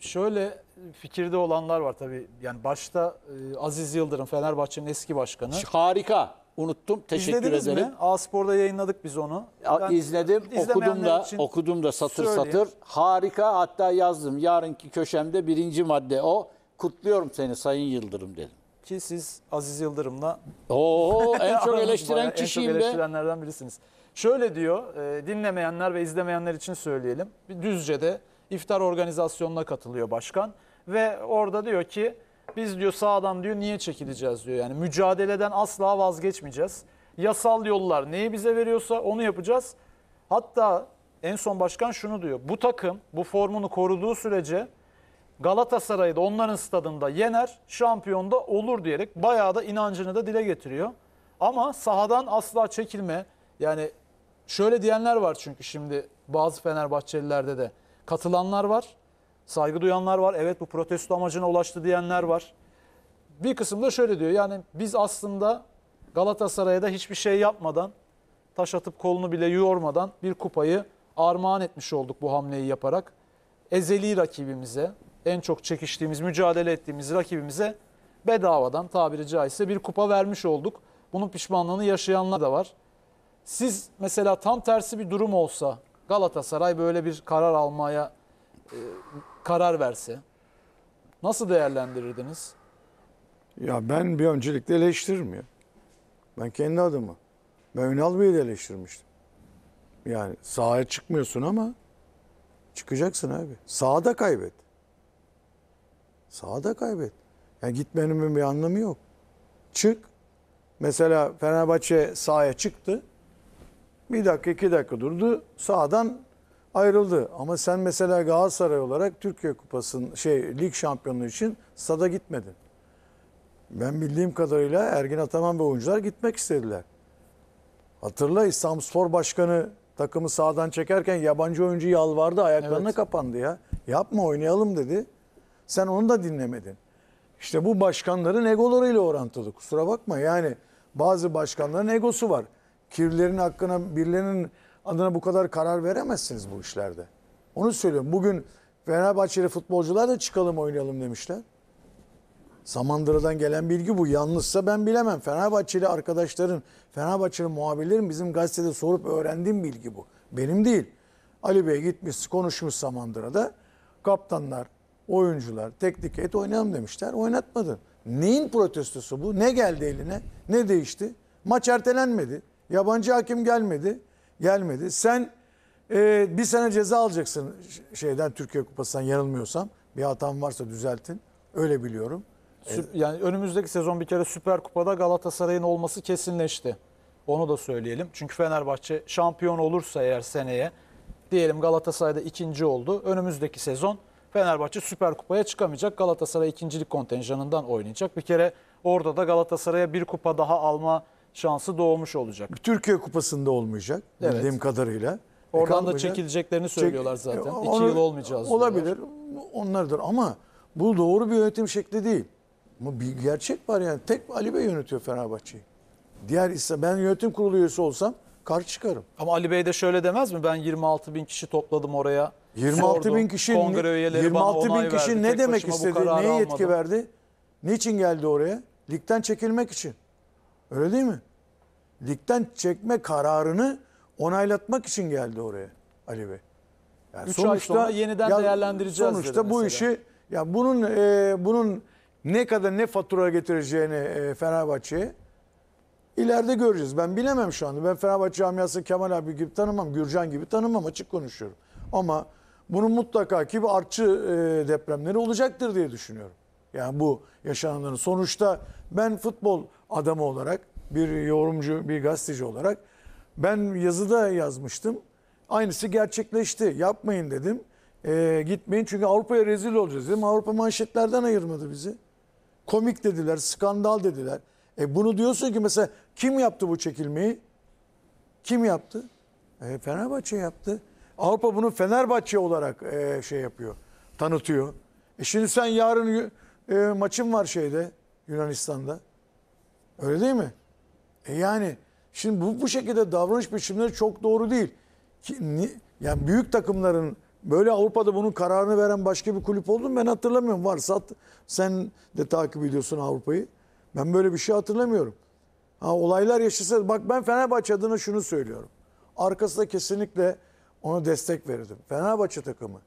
Şöyle fikirde olanlar var tabii. Yani başta e, Aziz Yıldırım Fenerbahçe'nin eski başkanı. Harika. Unuttum. Teşekkür İzlediniz ederim. mi? A-Spor'da yayınladık biz onu. Ben İzledim, okudum da, okudum da satır söyleyeyim. satır. Harika. Hatta yazdım. Yarınki köşemde birinci madde o. Kutluyorum seni Sayın Yıldırım dedim. Ki siz Aziz Yıldırım'la Oo en çok eleştiren kişiyim en çok be. birisiniz. Şöyle diyor, e, dinlemeyenler ve izlemeyenler için söyleyelim. Bir de iftar organizasyonuna katılıyor başkan. Ve orada diyor ki biz diyor sağdan diyor niye çekileceğiz diyor. Yani mücadeleden asla vazgeçmeyeceğiz. Yasal yollar neyi bize veriyorsa onu yapacağız. Hatta en son başkan şunu diyor. Bu takım bu formunu koruduğu sürece Galatasaray'ı da onların stadında yener, şampiyon da olur diyerek bayağı da inancını da dile getiriyor. Ama sahadan asla çekilme. Yani şöyle diyenler var çünkü şimdi bazı Fenerbahçelilerde de katılanlar var, saygı duyanlar var. Evet bu protesto amacına ulaştı diyenler var. Bir kısım da şöyle diyor. Yani biz aslında Galatasaray'a da hiçbir şey yapmadan, taş atıp kolunu bile yormadan bir kupayı armağan etmiş olduk bu hamleyi yaparak. Ezeli rakibimize, en çok çekiştiğimiz, mücadele ettiğimiz rakibimize bedavadan tabiri caizse bir kupa vermiş olduk. Bunun pişmanlığını yaşayanlar da var. Siz mesela tam tersi bir durum olsa Galatasaray böyle bir karar almaya e, karar verse nasıl değerlendirirdiniz? Ya ben bir öncelikle eleştiririm ya. Ben kendi adımı. Ben Ünal Bey'i de eleştirmiştim. Yani sahaya çıkmıyorsun ama çıkacaksın abi. Sahada kaybet. Sahada kaybet. Yani gitmenin bir anlamı yok. Çık. Mesela Fenerbahçe sahaya çıktı. Bir dakika iki dakika durdu. Sağdan ayrıldı. Ama sen mesela Galatasaray olarak Türkiye Kupası'nın şey lig şampiyonluğu için sada gitmedin. Ben bildiğim kadarıyla Ergin Ataman ve oyuncular gitmek istediler. Hatırla İstanbul Spor Başkanı takımı sağdan çekerken yabancı oyuncu yalvardı ayaklarına evet. kapandı ya. Yapma oynayalım dedi. Sen onu da dinlemedin. İşte bu başkanların egolarıyla orantılı kusura bakma. Yani bazı başkanların egosu var kirlilerin hakkına birilerinin adına bu kadar karar veremezsiniz bu işlerde. Onu söylüyorum. Bugün Fenerbahçeli futbolcular da çıkalım oynayalım demişler. Samandıra'dan gelen bilgi bu. Yanlışsa ben bilemem. Fenerbahçeli arkadaşların, Fenerbahçeli muhabirlerin bizim gazetede sorup öğrendiğim bilgi bu. Benim değil. Ali Bey gitmiş, konuşmuş Samandıra'da. Kaptanlar, oyuncular, teknik et oynayalım demişler. Oynatmadı. Neyin protestosu bu? Ne geldi eline? Ne değişti? Maç ertelenmedi. Yabancı hakim gelmedi. Gelmedi. Sen e, bir sene ceza alacaksın şeyden Türkiye Kupası'ndan yanılmıyorsam. Bir hatam varsa düzeltin. Öyle biliyorum. E, yani önümüzdeki sezon bir kere Süper Kupa'da Galatasaray'ın olması kesinleşti. Onu da söyleyelim. Çünkü Fenerbahçe şampiyon olursa eğer seneye diyelim Galatasaray'da ikinci oldu. Önümüzdeki sezon Fenerbahçe Süper Kupa'ya çıkamayacak. Galatasaray ikincilik kontenjanından oynayacak. Bir kere orada da Galatasaray'a bir kupa daha alma şansı doğmuş olacak. Türkiye Kupası'nda olmayacak evet. bildiğim kadarıyla. E, Oradan da çekileceklerini söylüyorlar çek, zaten. Onu, e, İki yıl olmayacağız. Olabilir. Diyorlar. Onlardır ama bu doğru bir yönetim şekli değil. Bu bir gerçek var yani. Tek Ali Bey yönetiyor Fenerbahçe'yi. Diğer ise ben yönetim kurulu üyesi olsam karşı çıkarım. Ama Ali Bey de şöyle demez mi? Ben 26 bin kişi topladım oraya. 26 sordum. bin kişi, Kongre üyeleri 26 bana bin kişi verdi. ne Tek demek istedi? Neye yetki almadım. verdi? Niçin geldi oraya? Ligden çekilmek için. Öyle değil mi? Ligden çekme kararını onaylatmak için geldi oraya Ali Bey. Yani Üç sonuçta ay sonra yeniden ya, değerlendireceğiz. Sonuçta bu işi ya bunun e, bunun ne kadar ne fatura getireceğini e, Fenerbahçe'ye ileride göreceğiz. Ben bilemem şu anda. Ben Fenerbahçe camiası Kemal abi gibi tanımam, Gürcan gibi tanımam açık konuşuyorum. Ama bunun mutlaka ki bir artçı e, depremleri olacaktır diye düşünüyorum. Yani bu yaşananların sonuçta ben futbol adamı olarak bir yorumcu, bir gazeteci olarak ben yazıda yazmıştım. Aynısı gerçekleşti. Yapmayın dedim. E, gitmeyin çünkü Avrupa'ya rezil olacağız dedim. Avrupa manşetlerden ayırmadı bizi. Komik dediler, skandal dediler. E bunu diyorsun ki mesela kim yaptı bu çekilmeyi? Kim yaptı? E, Fenerbahçe yaptı. Avrupa bunu Fenerbahçe olarak e, şey yapıyor, tanıtıyor. E şimdi sen yarın e, maçım var şeyde Yunanistan'da. Öyle değil mi? E yani şimdi bu, bu şekilde davranış biçimleri çok doğru değil. Ki, ni, yani büyük takımların böyle Avrupa'da bunun kararını veren başka bir kulüp oldu mu ben hatırlamıyorum. Varsa sen de takip ediyorsun Avrupa'yı. Ben böyle bir şey hatırlamıyorum. Ha, olaylar yaşasa bak ben Fenerbahçe adına şunu söylüyorum. Arkasında kesinlikle ona destek verirdim. Fenerbahçe takımı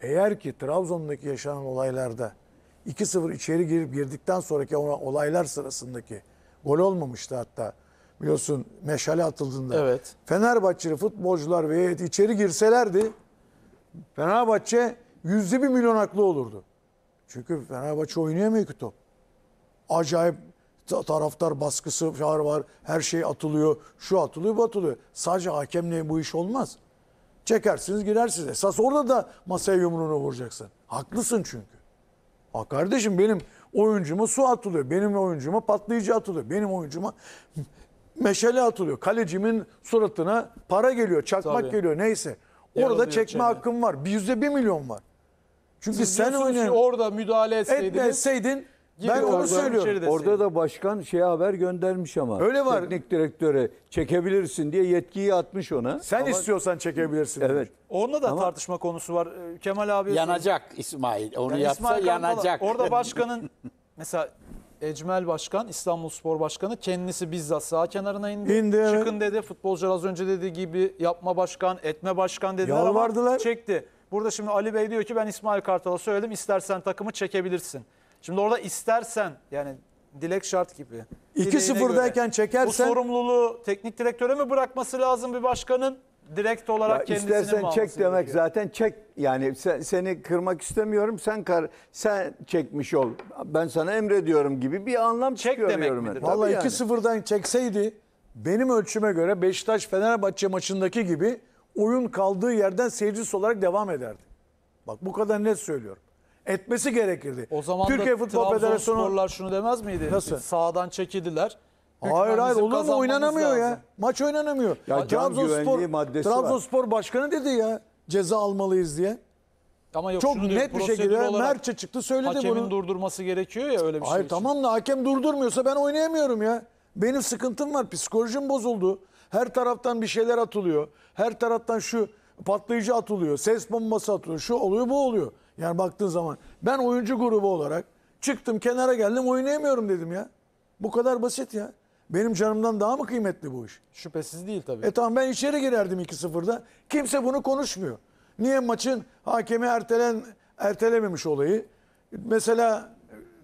eğer ki Trabzon'daki yaşanan olaylarda 2-0 içeri girip girdikten sonraki ona olaylar sırasındaki gol olmamıştı hatta. Biliyorsun meşale atıldığında. Evet. Fenerbahçeli futbolcular ve heyet içeri girselerdi Fenerbahçe yüzde bir milyon haklı olurdu. Çünkü Fenerbahçe oynayamıyor ki top. Acayip taraftar baskısı var, var. Her şey atılıyor. Şu atılıyor, bu atılıyor. Sadece hakemle bu iş olmaz. Çekersiniz, girersiniz. Esas orada da masaya yumruğunu vuracaksın. Haklısın çünkü. A kardeşim benim oyuncuma su atılıyor. Benim oyuncuma patlayıcı atılıyor. Benim oyuncuma meşale atılıyor. Kalecimin suratına para geliyor, çakmak Tabii. geliyor neyse. Orada Yaralıyor çekme içeri. hakkım var. Bir yüzde bir milyon var. Çünkü Siz sen oynayın. orada müdahale etseydiniz Etmeseydin ben onu söylüyorum. Orada da başkan şey haber göndermiş ama. Öyle var. Teknik direktöre çekebilirsin diye yetkiyi atmış ona. Sen istiyorsan çekebilirsin. Evet. Onunla da Ama- tartışma konusu var. Ee, Kemal abi Yanacak İsmail. Onu Yani yapsa İsmail Kartal- yanacak. Orada başkanın mesela Ecmel Başkan, İstanbulspor Başkanı kendisi bizzat sağ kenarına indi. İndi, evet. Çıkın dedi. Futbolcular az önce dediği gibi yapma başkan, etme başkan dediler ama Yalvardılar. çekti. Burada şimdi Ali Bey diyor ki ben İsmail Kartal'a söyledim istersen takımı çekebilirsin. Şimdi orada istersen yani dilek şart gibi. 2-0'dayken çekersen... Bu sorumluluğu teknik direktöre mi bırakması lazım bir başkanın? Direkt olarak ya kendisini İstersen çek demek gerekiyor. zaten çek yani sen, seni kırmak istemiyorum sen kar sen çekmiş ol ben sana emrediyorum gibi bir anlam çek çıkıyor demek midir? Vallahi yani. 2-0'dan çekseydi benim ölçüme göre Beşiktaş Fenerbahçe maçındaki gibi oyun kaldığı yerden seyircisi olarak devam ederdi. Bak bu kadar net söylüyorum etmesi gerekirdi. O zaman Türkiye Futbol Federasyonu şunu demez miydi? Nasıl? Sağdan çekildiler. Hayır hayır olur mu oynanamıyor lazım. ya. Maç oynanamıyor. Ya Trabzonspor Trabzonspor başkanı dedi ya ceza almalıyız diye. Ama yok, Çok net diyorum, bir şekilde Mertçe çıktı söyledi hakemin bunu. Hakemin durdurması gerekiyor ya öyle bir şey Hayır için. tamam da hakem durdurmuyorsa ben oynayamıyorum ya. Benim sıkıntım var psikolojim bozuldu. Her taraftan bir şeyler atılıyor. Her taraftan şu patlayıcı atılıyor. Ses bombası atılıyor. Şu oluyor bu oluyor. Yani baktığın zaman ben oyuncu grubu olarak çıktım kenara geldim oynayamıyorum dedim ya. Bu kadar basit ya. Benim canımdan daha mı kıymetli bu iş? Şüphesiz değil tabii. E tamam ben içeri girerdim 2-0'da. Kimse bunu konuşmuyor. Niye maçın hakemi ertelen ertelememiş olayı? Mesela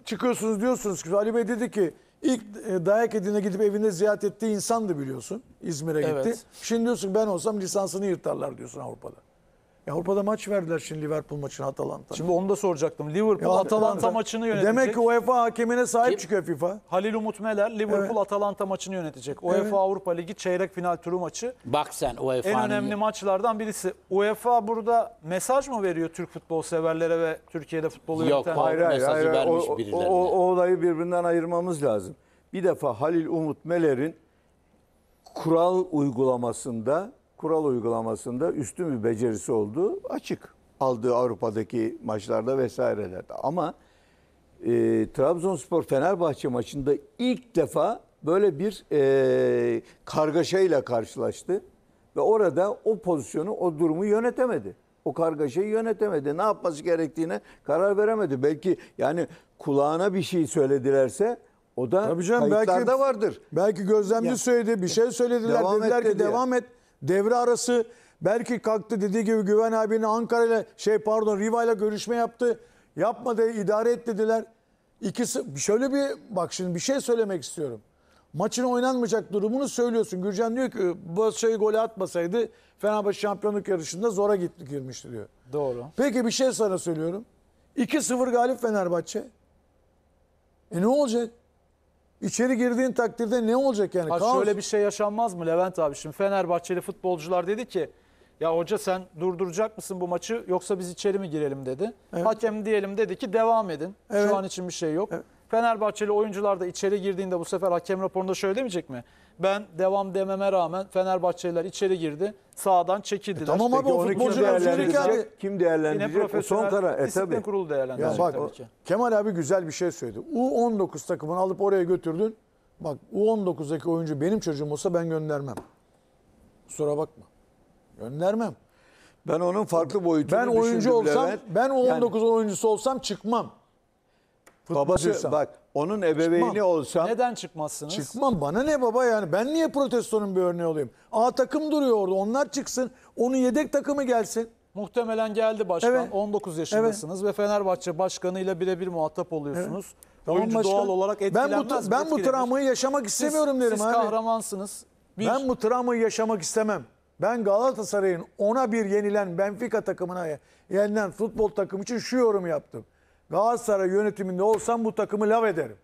çıkıyorsunuz diyorsunuz ki Ali Bey dedi ki ilk e, dayak edine gidip evinde ziyaret ettiği insandı biliyorsun. İzmir'e gitti. Evet. Şimdi diyorsun ben olsam lisansını yırtarlar diyorsun Avrupa'da. Avrupa'da maç verdiler şimdi Liverpool maçını Atalanta. Şimdi onu da soracaktım. Liverpool Ya, Atalanta Atalanta- maçını yönetecek. Demek ki UEFA hakemine sahip Kim? çıkıyor FIFA. Halil Umut Meler Liverpool Atalanta maçını yönetecek. UEFA Avrupa Ligi çeyrek final turu maçı. Bak sen UEFA'nın... En önemli maçlardan birisi. UEFA burada mesaj mı veriyor Türk futbol severlere ve Türkiye'de futbolu Yok, yöneten? Hayır hayır Mesajı hayır. O, o, o- o olayı birbirinden ayırmamız lazım. Bir defa Halil Umut Meler'in kural uygulamasında kural uygulamasında üstün bir becerisi olduğu açık. Aldığı Avrupa'daki maçlarda vesairelerde. Ama e, Trabzonspor Fenerbahçe maçında ilk defa böyle bir e, ile karşılaştı. Ve orada o pozisyonu, o durumu yönetemedi. O kargaşayı yönetemedi. Ne yapması gerektiğine karar veremedi. Belki yani kulağına bir şey söyledilerse o da Tabii canım, kayıtlarda belki, vardır. Belki gözlemci ya, söyledi, bir şey söylediler. Devam dediler et dedi ki ya. devam et devre arası belki kalktı dediği gibi Güven abinin Ankara ile şey pardon Riva ile görüşme yaptı. Yapmadı idare et dediler. İkisi şöyle bir bak şimdi bir şey söylemek istiyorum. Maçın oynanmayacak durumunu söylüyorsun. Gürcan diyor ki bu şey golü atmasaydı Fenerbahçe şampiyonluk yarışında zora gitti girmişti diyor. Doğru. Peki bir şey sana söylüyorum. 2-0 galip Fenerbahçe. E ne olacak? İçeri girdiğin takdirde ne olacak yani? Ha, şöyle bir şey yaşanmaz mı Levent abi? Şimdi Fenerbahçeli futbolcular dedi ki ya hoca sen durduracak mısın bu maçı yoksa biz içeri mi girelim dedi. Evet. Hakem diyelim dedi ki devam edin. Evet. Şu an için bir şey yok. Evet. Fenerbahçeli oyuncular da içeri girdiğinde bu sefer hakem raporunda şöyle demeyecek mi? Ben devam dememe rağmen Fenerbahçeliler içeri girdi. Sağdan çekildi. E tamam abi o futbolcu değerlendirecek? Kim değerlendirecek? Yine son kara E tabii. kurulu değerlendirecek ya bak, tabii ki. Kemal abi güzel bir şey söyledi. U19 takımını alıp oraya götürdün. Bak U19'daki oyuncu benim çocuğum olsa ben göndermem. Kusura bakma. Göndermem. Ben onun farklı boyutunu Ben oyuncu olsam, Levent. ben U19 yani, oyuncusu olsam çıkmam. Babası Futbolcuysam. bak onun ebeveyni Çıkmam. olsam Neden çıkmazsınız? çıkmam bana ne baba yani ben niye protestonun bir örneği olayım? A takım duruyor orada onlar çıksın onun yedek takımı gelsin. Muhtemelen geldi başkan. Evet. 19 yaşındasınız ve Fenerbahçe başkanıyla birebir muhatap oluyorsunuz. Tamam Oyuncu başkan. doğal olarak ben bu, mi? ben bu travmayı yaşamak Siz- istemiyorum derim Siz abi. kahramansınız. Bir, Ben bu travmayı yaşamak istemem. Ben Galatasaray'ın ona bir yenilen Benfica takımına yenilen futbol takımı için şu yorum yaptım. Galatasaray yönetiminde olsam bu takımı lav ederim.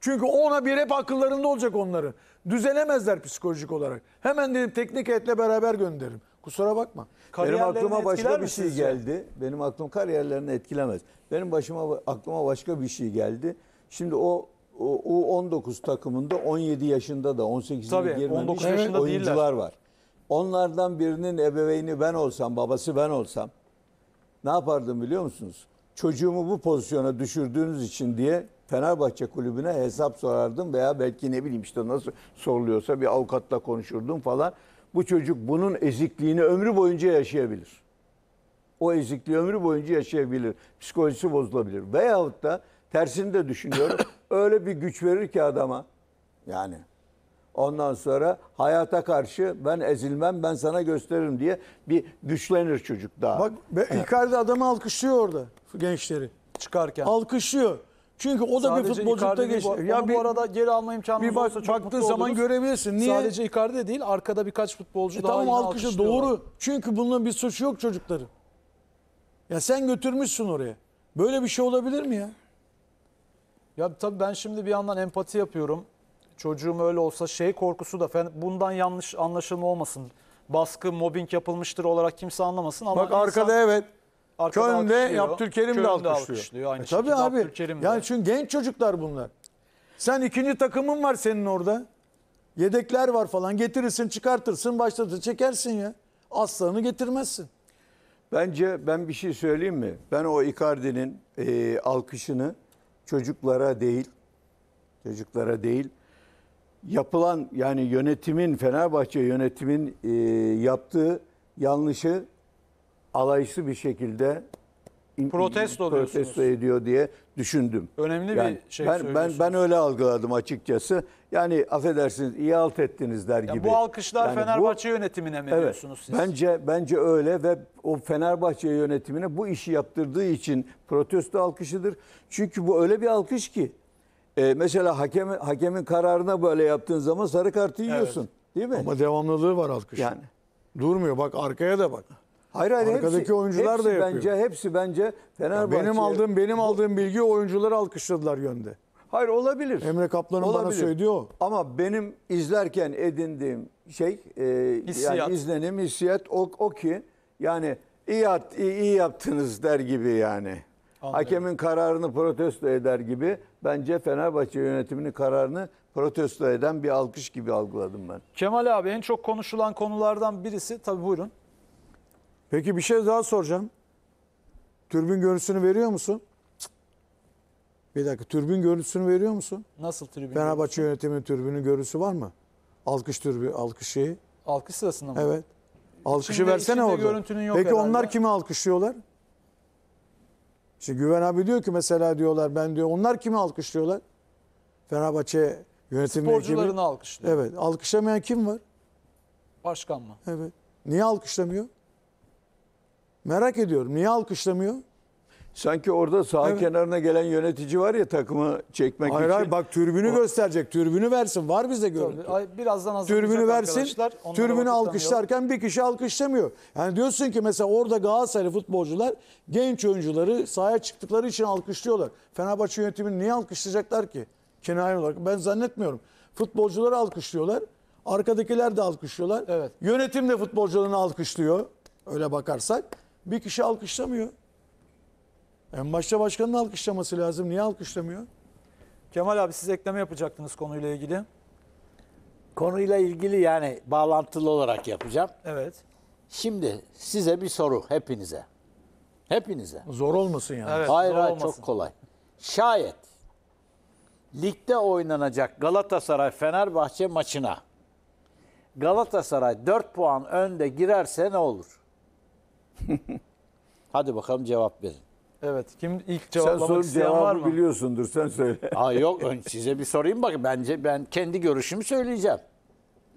Çünkü ona bir hep akıllarında olacak onların. Düzelemezler psikolojik olarak. Hemen dedim teknik heyetle beraber gönderirim. Kusura bakma. Benim aklıma başka bir şey geldi. Ya? Benim aklım kariyerlerini etkilemez. Benim başıma aklıma başka bir şey geldi. Şimdi o U19 takımında 17 yaşında da 18 Tabii, girmemiş 19 yaşında oyuncular değiller. var. Onlardan birinin ebeveyni ben olsam, babası ben olsam ne yapardım biliyor musunuz? çocuğumu bu pozisyona düşürdüğünüz için diye Fenerbahçe kulübüne hesap sorardım veya belki ne bileyim işte nasıl soruluyorsa bir avukatla konuşurdum falan. Bu çocuk bunun ezikliğini ömrü boyunca yaşayabilir. O ezikliği ömrü boyunca yaşayabilir. Psikolojisi bozulabilir. Veyahut da tersini de düşünüyorum. öyle bir güç verir ki adama. Yani Ondan sonra hayata karşı ben ezilmem ben sana gösteririm diye bir güçlenir çocuk daha. Bak Icardi adamı alkışlıyor orada gençleri. Çıkarken. Alkışlıyor. Çünkü o da Sadece bir futbolculukta geç. Ya bir, bu arada geri alma imkanınız bir bak, olsa çok baktığın zaman oluruz. görebilirsin. Niye? Sadece Icardi değil arkada birkaç futbolcu e daha tamam, alkışlıyor. Doğru. Çünkü bunun bir suçu yok çocukların. Ya sen götürmüşsün oraya. Böyle bir şey olabilir mi ya? Ya tabii ben şimdi bir yandan empati yapıyorum çocuğum öyle olsa şey korkusu da bundan yanlış anlaşılma olmasın. Baskı, mobbing yapılmıştır olarak kimse anlamasın. Ama Bak insan, arkada evet. Arkada Köln'de Abdülkerim Köln'de de alkışlıyor. alkışlıyor. Aynı e tabii abi. Abdülkerim yani çünkü genç çocuklar bunlar. Sen ikinci takımın var senin orada. Yedekler var falan. Getirirsin, çıkartırsın, başlatırsın, çekersin ya. Aslanı getirmezsin. Bence ben bir şey söyleyeyim mi? Ben o Icardi'nin e, alkışını çocuklara değil, çocuklara değil, yapılan yani yönetimin Fenerbahçe yönetimin e, yaptığı yanlışı alayışlı bir şekilde protesto, protesto ediyor diye düşündüm. Önemli yani bir şey ben, ben ben öyle algıladım açıkçası. Yani affedersiniz iyi alt ettiniz der ya gibi. Bu alkışlar yani Fenerbahçe bu, yönetimine mi evet, diyorsunuz siz? Bence bence öyle ve o Fenerbahçe yönetimine bu işi yaptırdığı için protesto alkışıdır. Çünkü bu öyle bir alkış ki e, mesela hakem, hakemin kararına böyle yaptığın zaman sarı kartı yiyorsun. Değil mi? Ama devamlılığı var alkış. Yani. Durmuyor bak arkaya da bak. Hayır hayır Arkadaki hepsi, oyuncular hepsi da yapıyor. bence hepsi bence Ya Fenerbahçe. benim aldığım benim aldığım bilgi oyuncular alkışladılar yönde. Hayır olabilir. Emre Kaplan'ın bana söylediği o. Ama benim izlerken edindiğim şey e, Hissiyat. yani izlenim hissiyat o, o ki yani iyi, at, iyi, iyi yaptınız der gibi yani. Anladım. Hakemin kararını protesto eder gibi bence Fenerbahçe yönetiminin kararını protesto eden bir alkış gibi algıladım ben. Kemal abi en çok konuşulan konulardan birisi tabii buyurun. Peki bir şey daha soracağım. Türbün görüntüsünü veriyor musun? Bir dakika türbün görüntüsünü veriyor musun? Nasıl tribün? Fenerbahçe görüntüsü? yönetiminin türbünün görüntüsü var mı? Alkış türbü alkış şeyi. Alkış sırasında mı? Evet. Alkışı içinde, versene içinde orada. Peki herhalde. onlar kimi alkışlıyorlar? İşte Güven abi diyor ki mesela diyorlar ben diyor onlar kimi alkışlıyorlar? Fenerbahçe yönetimi Sporcularını kimi? alkışlıyor. Evet. Alkışlamayan kim var? Başkan mı? Evet. Niye alkışlamıyor? Merak ediyorum. Niye alkışlamıyor? Sanki orada saha evet. kenarına gelen yönetici var ya takımı çekmek hayır, için. Hayır bak türbünü o... gösterecek. Türbünü versin. Var bizde görüntü. Birazdan hazırlayacak Türbünü versin. Türbünü alkışlarken bir kişi alkışlamıyor. Yani diyorsun ki mesela orada Galatasaraylı futbolcular genç oyuncuları sahaya çıktıkları için alkışlıyorlar. Fenerbahçe yönetimini niye alkışlayacaklar ki? Kenai olarak. Ben zannetmiyorum. Futbolcuları alkışlıyorlar. Arkadakiler de alkışlıyorlar. Evet. Yönetim de futbolcularını alkışlıyor. Öyle bakarsak. Bir kişi alkışlamıyor. En başta başkanın alkışlaması lazım. Niye alkışlamıyor? Kemal abi siz ekleme yapacaktınız konuyla ilgili. Konuyla ilgili yani bağlantılı olarak yapacağım. Evet. Şimdi size bir soru hepinize. Hepinize. Zor olmasın yani. Evet, hayır hayır çok kolay. Şayet ligde oynanacak Galatasaray Fenerbahçe maçına Galatasaray 4 puan önde girerse ne olur? Hadi bakalım cevap verin. Evet. Kim ilk cevaplamak sorup isteyen var mı? biliyorsundur. Sen söyle. Aa, yok ön- size bir sorayım bakın. Bence ben kendi görüşümü söyleyeceğim.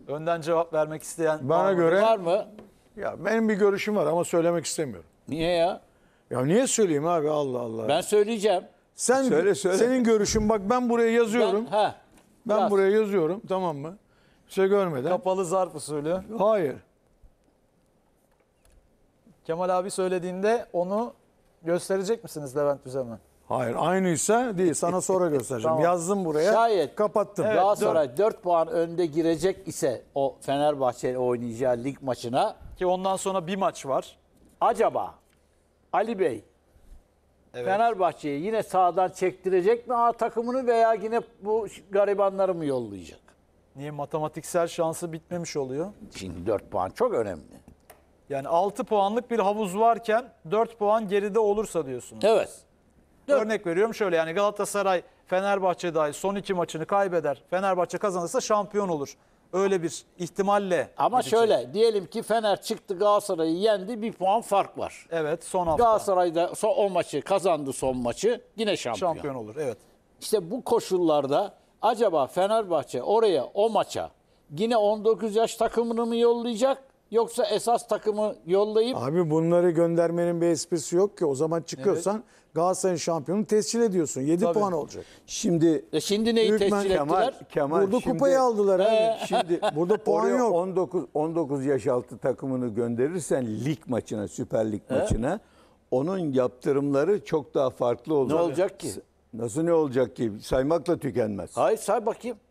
Önden cevap vermek isteyen Bana var mı? göre Var mı? ya benim bir görüşüm var ama söylemek istemiyorum. Niye ya? Ya niye söyleyeyim abi Allah Allah. Ben söyleyeceğim. Sen Söyle, söyle. senin görüşün bak ben buraya yazıyorum. Ben, ha. Ben buraya yazıyorum tamam mı? Bir şey görmeden. Kapalı zarf usulü. Hayır. Kemal abi söylediğinde onu gösterecek misiniz Levent Düzen'e? Hayır aynıysa değil sana sonra göstereceğim. Tamam. Yazdım buraya Şayet, kapattım. Evet, daha sonra 4 puan önde girecek ise o Fenerbahçe oynayacağı lig maçına. Ki ondan sonra bir maç var. Acaba Ali Bey evet. Fenerbahçe'yi yine sağdan çektirecek mi A takımını veya yine bu garibanları mı yollayacak? Niye matematiksel şansı bitmemiş oluyor? Şimdi 4 puan çok önemli. Yani 6 puanlık bir havuz varken 4 puan geride olursa diyorsunuz. Evet. Dört. Örnek veriyorum şöyle yani Galatasaray Fenerbahçe dahi son iki maçını kaybeder. Fenerbahçe kazanırsa şampiyon olur. Öyle bir ihtimalle. Ama gidecek. şöyle diyelim ki Fener çıktı Galatasaray'ı yendi bir puan fark var. Evet son hafta. Galatasaray da son, o maçı kazandı son maçı yine şampiyon. Şampiyon olur evet. İşte bu koşullarda acaba Fenerbahçe oraya o maç'a yine 19 yaş takımını mı yollayacak Yoksa esas takımı yollayıp... Abi bunları göndermenin bir esprisi yok ki. O zaman çıkıyorsan evet. Galatasaray'ın şampiyonunu tescil ediyorsun. 7 Tabii. puan olacak. Şimdi e şimdi neyi Hükmen, tescil ettiler? Kemal, burada şimdi, kupayı aldılar. E, abi. şimdi burada puan yok. 19 19 yaş altı takımını gönderirsen lig maçına, Süper Lig e? maçına onun yaptırımları çok daha farklı olacak. Ne olacak ki? Nasıl ne olacak ki? Saymakla tükenmez. Hayır say bakayım.